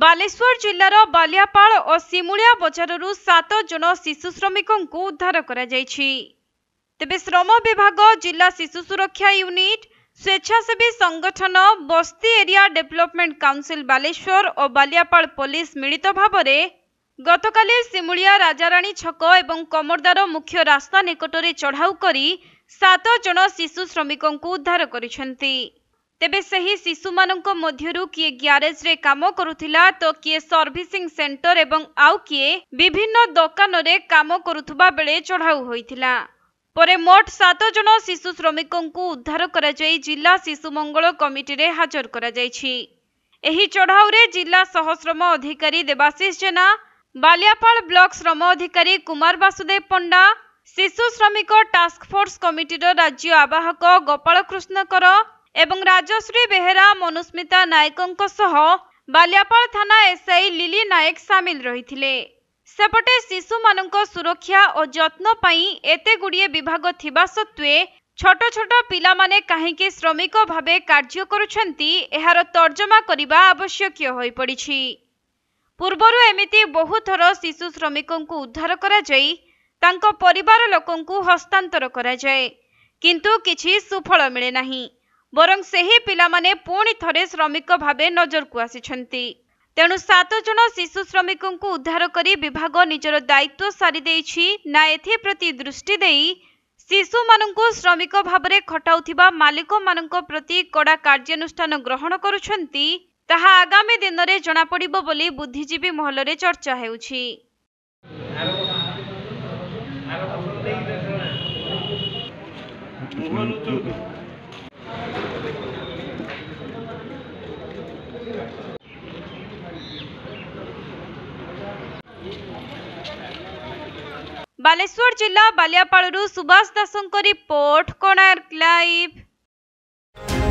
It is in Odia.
ବାଲେଶ୍ୱର ଜିଲ୍ଲାର ବାଲିଆପାଳ ଓ ସିମୁଳିଆ ବଜାରରୁ ସାତ ଜଣ ଶିଶୁ ଶ୍ରମିକଙ୍କୁ ଉଦ୍ଧାର କରାଯାଇଛି ତେବେ ଶ୍ରମ ବିଭାଗ ଜିଲ୍ଲା ଶିଶୁ ସୁରକ୍ଷା ୟୁନିଟ୍ ସ୍ୱେଚ୍ଛାସେବୀ ସଂଗଠନ ବସ୍ତି ଏରିଆ ଡେଭଲପମେଣ୍ଟ କାଉନସିଲ୍ ବାଲେଶ୍ୱର ଓ ବାଲିଆପାଳ ପୋଲିସ ମିଳିତ ଭାବରେ ଗତକାଲି ସିମୁଳିଆ ରାଜାରାଣୀ ଛକ ଏବଂ କମର୍ଦ୍ଦାର ମୁଖ୍ୟ ରାସ୍ତା ନିକଟରେ ଚଢ଼ାଉ କରି ସାତ ଜଣ ଶିଶୁ ଶ୍ରମିକଙ୍କୁ ଉଦ୍ଧାର କରିଛନ୍ତି ତେବେ ସେହି ଶିଶୁମାନଙ୍କ ମଧ୍ୟରୁ କିଏ ଗ୍ୟାରେଜରେ କାମ କରୁଥିଲା ତ କିଏ ସର୍ଭିସିଂ ସେଣ୍ଟର ଏବଂ ଆଉ କିଏ ବିଭିନ୍ନ ଦୋକାନରେ କାମ କରୁଥିବା ବେଳେ ଚଢ଼ାଉ ହୋଇଥିଲା ପରେ ମୋଟ ସାତ ଜଣ ଶିଶୁ ଶ୍ରମିକଙ୍କୁ ଉଦ୍ଧାର କରାଯାଇ ଜିଲ୍ଲା ଶିଶୁ ମଙ୍ଗଳ କମିଟିରେ ହାଜର କରାଯାଇଛି ଏହି ଚଢ଼ାଉରେ ଜିଲ୍ଲା ସହ ଶ୍ରମ ଅଧିକାରୀ ଦେବାଶିଷ ଜେନା ବାଲିଆପାଳ ବ୍ଲକ ଶ୍ରମ ଅଧିକାରୀ କୁମାର ବାସୁଦେବ ପଣ୍ଡା ଶିଶୁ ଶ୍ରମିକ ଟାସ୍କଫୋର୍ସ କମିଟିର ରାଜ୍ୟ ଆବାହକ ଗୋପାଳ କୃଷ୍ଣକର ଏବଂ ରାଜଶ୍ରୀ ବେହେରା ମନୁସ୍ମିତା ନାୟକଙ୍କ ସହ ବାଲିଆପାଳ ଥାନା ଏସ୍ଆଇ ଲିଲି ନାୟକ ସାମିଲ ରହିଥିଲେ ସେପଟେ ଶିଶୁମାନଙ୍କ ସୁରକ୍ଷା ଓ ଯତ୍ନ ପାଇଁ ଏତେ ଗୁଡ଼ିଏ ବିଭାଗ ଥିବା ସତ୍ତ୍ୱେ ଛୋଟ ଛୋଟ ପିଲାମାନେ କାହିଁକି ଶ୍ରମିକ ଭାବେ କାର୍ଯ୍ୟ କରୁଛନ୍ତି ଏହାର ତର୍ଜମା କରିବା ଆବଶ୍ୟକୀୟ ହୋଇପଡ଼ିଛି ପୂର୍ବରୁ ଏମିତି ବହୁ ଥର ଶିଶୁ ଶ୍ରମିକଙ୍କୁ ଉଦ୍ଧାର କରାଯାଇ ତାଙ୍କ ପରିବାର ଲୋକଙ୍କୁ ହସ୍ତାନ୍ତର କରାଯାଏ କିନ୍ତୁ କିଛି ସୁଫଳ ମିଳେ ନାହିଁ ବରଂ ସେହି ପିଲାମାନେ ପୁଣି ଥରେ ଶ୍ରମିକ ଭାବେ ନଜରକୁ ଆସିଛନ୍ତି ତେଣୁ ସାତ ଜଣ ଶିଶୁ ଶ୍ରମିକଙ୍କୁ ଉଦ୍ଧାର କରି ବିଭାଗ ନିଜର ଦାୟିତ୍ୱ ସାରି ଦେଇଛି ନା ଏଥିପ୍ରତି ଦୃଷ୍ଟି ଦେଇ ଶିଶୁମାନଙ୍କୁ ଶ୍ରମିକ ଭାବରେ ଖଟାଉଥିବା ମାଲିକମାନଙ୍କ ପ୍ରତି କଡ଼ା କାର୍ଯ୍ୟାନୁଷ୍ଠାନ ଗ୍ରହଣ କରୁଛନ୍ତି ତାହା ଆଗାମୀ ଦିନରେ ଜଣାପଡ଼ିବ ବୋଲି ବୁଦ୍ଧିଜୀବୀ ମହଲରେ ଚର୍ଚ୍ଚା ହେଉଛି ବାଲେଶ୍ୱର ଜିଲ୍ଲା ବାଲିଆପାଳରୁ ସୁବାସ ଦାସଙ୍କ ରିପୋର୍ଟ କୋଣାର୍କ ଲାଇଭ